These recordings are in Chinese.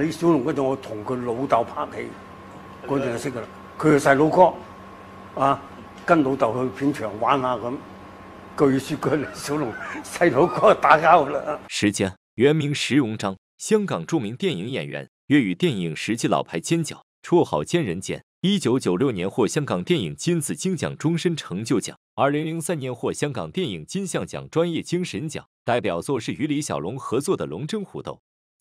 李小龙嗰阵，我同佢老豆拍戏，嗰阵就识噶啦。佢系细佬哥，啊，跟老豆去片场玩下咁，据说佢李小龙细佬哥打交啦。石坚，原名石荣章，香港著名电影演员，粤语电影实际老牌尖角，绰号尖人尖。一九九六年获香港电影金紫荆奖终身成就奖，二零零三年获香港电影金像奖专业精神奖。代表作是与李小龙合作的《龙争虎斗》。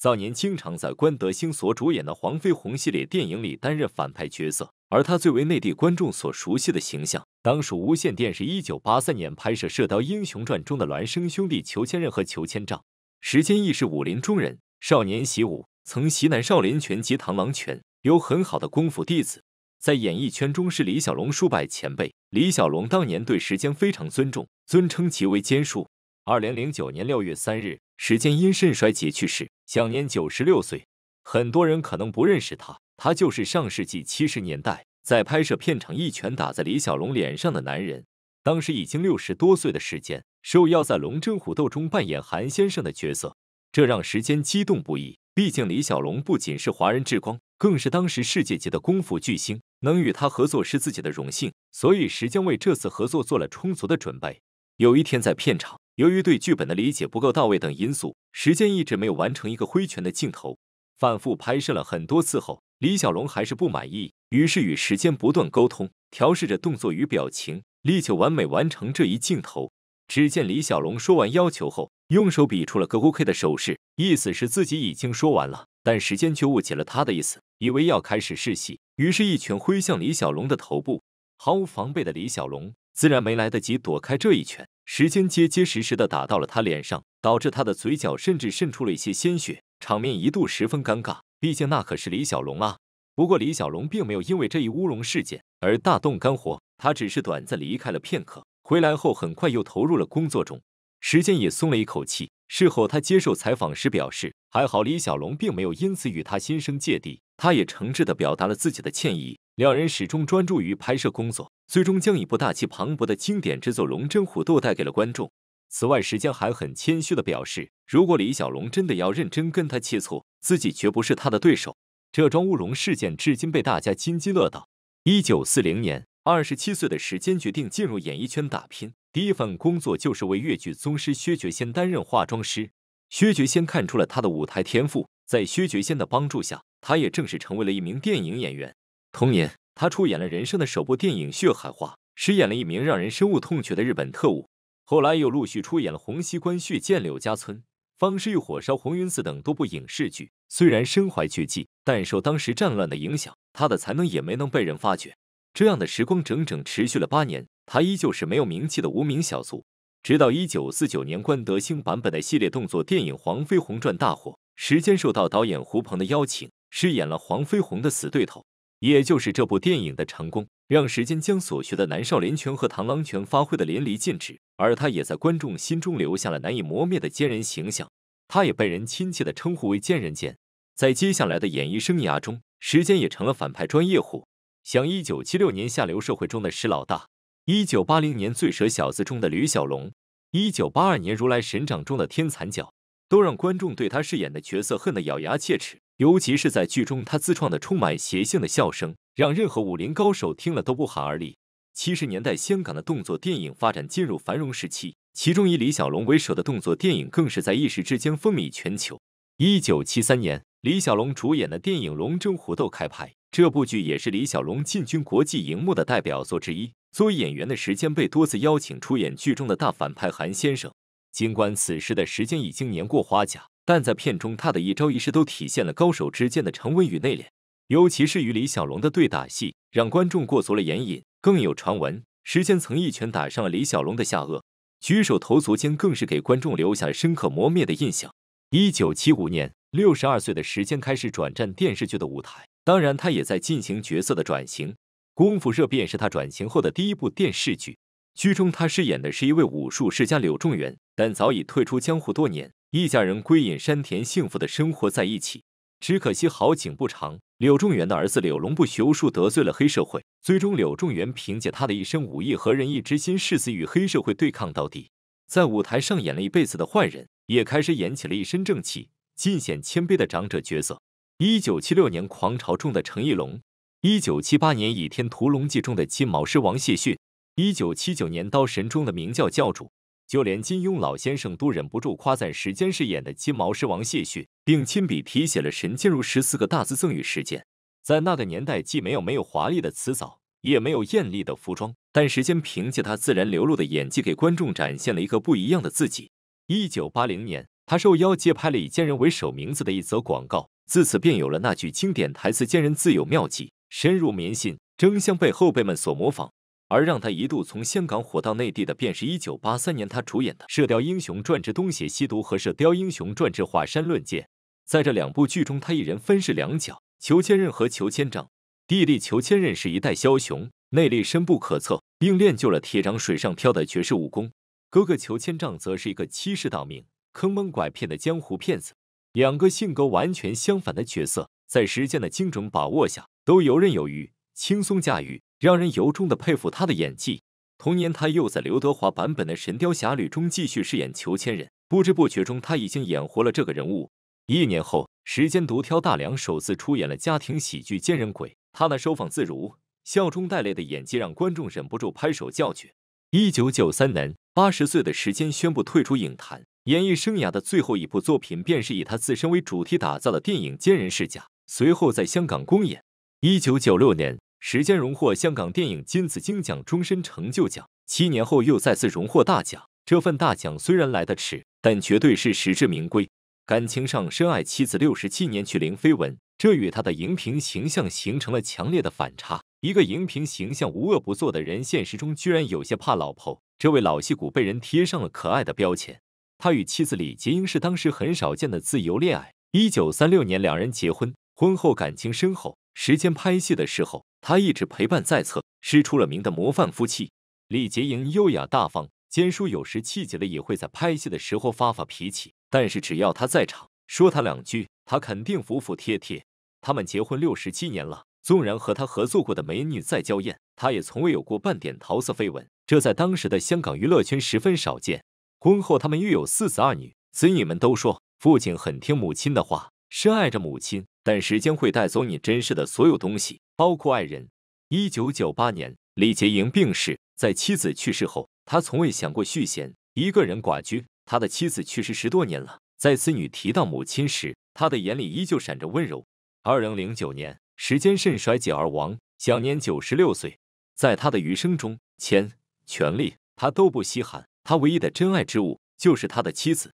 早年经常在关德兴所主演的黄飞鸿系列电影里担任反派角色，而他最为内地观众所熟悉的形象，当属无线电视一九八三年拍摄《射雕英雄传》中的孪生兄弟裘千仞和裘千丈。时间亦是武林中人，少年习武，曾习南少林拳及螳螂拳，有很好的功夫弟子。在演艺圈中是李小龙数百前辈，李小龙当年对时间非常尊重，尊称其为坚叔。二零零九年六月三日。时间因肾衰竭去世，享年九十六岁。很多人可能不认识他，他就是上世纪七十年代在拍摄片场一拳打在李小龙脸上的男人。当时已经六十多岁的时间，受邀在《龙争虎斗》中扮演韩先生的角色，这让时间激动不已。毕竟李小龙不仅是华人之光，更是当时世界级的功夫巨星，能与他合作是自己的荣幸。所以时间为这次合作做了充足的准备。有一天在片场。由于对剧本的理解不够到位等因素，时间一直没有完成一个挥拳的镜头。反复拍摄了很多次后，李小龙还是不满意，于是与时间不断沟通，调试着动作与表情，力求完美完成这一镜头。只见李小龙说完要求后，用手比出了个 OK 的手势，意思是自己已经说完了。但时间却误解了他的意思，以为要开始试戏，于是一拳挥向李小龙的头部。毫无防备的李小龙自然没来得及躲开这一拳。时间结结实实的打到了他脸上，导致他的嘴角甚至渗出了一些鲜血，场面一度十分尴尬。毕竟那可是李小龙啊！不过李小龙并没有因为这一乌龙事件而大动肝火，他只是短暂离开了片刻，回来后很快又投入了工作中。时间也松了一口气。事后，他接受采访时表示，还好李小龙并没有因此与他心生芥蒂，他也诚挚地表达了自己的歉意。两人始终专注于拍摄工作。最终将一部大气磅礴的经典之作《龙争虎斗》带给了观众。此外，石江还很谦虚的表示，如果李小龙真的要认真跟他切磋，自己绝不是他的对手。这桩乌龙事件至今被大家津津乐道。一九四零年，二十七岁的石坚决定进入演艺圈打拼，第一份工作就是为越剧宗师薛觉先担任化妆师。薛觉先看出了他的舞台天赋，在薛觉先的帮助下，他也正式成为了一名电影演员。同年。他出演了人生的首部电影《血海花》，饰演了一名让人深恶痛绝的日本特务。后来又陆续出演了《虹熙关》《血溅柳家村》《方世玉火烧红云寺》等多部影视剧。虽然身怀绝技，但受当时战乱的影响，他的才能也没能被人发掘。这样的时光整整持续了八年，他依旧是没有名气的无名小卒。直到一九四九年，关德兴版本的系列动作电影《黄飞鸿传》大火，时间受到导演胡鹏的邀请，饰演了黄飞鸿的死对头。也就是这部电影的成功，让时间将所学的南少林拳和螳螂拳发挥的淋漓尽致，而他也在观众心中留下了难以磨灭的坚人形象。他也被人亲切的称呼为“坚人剑”。在接下来的演艺生涯中，时间也成了反派专业户，像一九七六年下流社会中的石老大，一九八零年醉蛇小子中的吕小龙，一九八二年如来神掌中的天残角，都让观众对他饰演的角色恨得咬牙切齿。尤其是在剧中，他自创的充满邪性的笑声，让任何武林高手听了都不寒而栗。七十年代，香港的动作电影发展进入繁荣时期，其中以李小龙为首的动作电影更是在一时之间风靡全球。一九七三年，李小龙主演的电影《龙争虎斗》开拍，这部剧也是李小龙进军国际荧幕的代表作之一。作为演员的时间，被多次邀请出演剧中的大反派韩先生。尽管此时的时间已经年过花甲。但在片中，他的一招一式都体现了高手之间的沉稳与内敛，尤其是与李小龙的对打戏，让观众过足了眼瘾。更有传闻，时间曾一拳打伤了李小龙的下颚，举手投足间更是给观众留下深刻磨灭的印象。一九七五年，六十二岁的时间开始转战电视剧的舞台，当然，他也在进行角色的转型。《功夫热》便是他转型后的第一部电视剧，剧中他饰演的是一位武术世家柳仲元，但早已退出江湖多年。一家人归隐山田，幸福的生活在一起。只可惜好景不长，柳仲元的儿子柳龙不学无术得罪了黑社会。最终，柳仲元凭借他的一身武艺和仁义之心，誓死与黑社会对抗到底。在舞台上演了一辈子的坏人，也开始演起了一身正气、尽显谦卑的长者角色。一九七六年《狂潮》中的程义龙，一九七八年《倚天屠龙记》中的金毛狮王谢逊，一九七九年《刀神》中的明教教主。就连金庸老先生都忍不住夸赞时间饰演的金毛狮王谢逊，并亲笔题写了“神进入十四个大字赠予时间”。在那个年代，既没有没有华丽的辞藻，也没有艳丽的服装，但时间凭借他自然流露的演技，给观众展现了一个不一样的自己。一九八零年，他受邀接拍了以“贱人”为首名字的一则广告，自此便有了那句经典台词：“贱人自有妙计，深入民心”，争相被后辈们所模仿。而让他一度从香港火到内地的，便是一九八三年他主演的《射雕英雄传之东邪西毒》和《射雕英雄传之华山论剑》。在这两部剧中，他一人分饰两角：裘千仞和裘千丈。弟弟裘千仞是一代枭雄，内力深不可测，并练就了铁掌水上漂的绝世武功；哥哥裘千丈则是一个欺世盗名、坑蒙拐骗的江湖骗子。两个性格完全相反的角色，在时间的精准把握下，都游刃有余，轻松驾驭。让人由衷的佩服他的演技。同年，他又在刘德华版本的《神雕侠侣》中继续饰演裘千仞。不知不觉中，他已经演活了这个人物。一年后，时间独挑大梁，首次出演了家庭喜剧《贱人鬼》。他那收放自如、笑中带泪的演技，让观众忍不住拍手叫绝。一九九三年，八十岁的时间宣布退出影坛，演艺生涯的最后一部作品便是以他自身为主题打造的电影《贱人世家》，随后在香港公演。一九九六年。时间荣获香港电影金紫荆奖终身成就奖，七年后又再次荣获大奖。这份大奖虽然来得迟，但绝对是实至名归。感情上深爱妻子六十七年，却零绯闻，这与他的荧屏形象形成了强烈的反差。一个荧屏形象无恶不作的人，现实中居然有些怕老婆。这位老戏骨被人贴上了可爱的标签。他与妻子李洁英是当时很少见的自由恋爱。一九三六年，两人结婚，婚后感情深厚。时间拍戏的时候。他一直陪伴在侧，是出了名的模范夫妻。李洁莹优雅大方，坚叔有时气急了也会在拍戏的时候发发脾气，但是只要他在场，说他两句，他肯定服服帖帖。他们结婚六十七年了，纵然和他合作过的美女再娇艳，他也从未有过半点桃色绯闻，这在当时的香港娱乐圈十分少见。婚后，他们育有四子二女，子女们都说父亲很听母亲的话。深爱着母亲，但时间会带走你珍视的所有东西，包括爱人。一九九八年，李洁莹病逝，在妻子去世后，他从未想过续弦，一个人寡居。他的妻子去世十多年了，在子女提到母亲时，他的眼里依旧闪着温柔。二零零九年，时间肾衰竭而亡，享年九十六岁。在他的余生中，钱、权力他都不稀罕，他唯一的真爱之物就是他的妻子。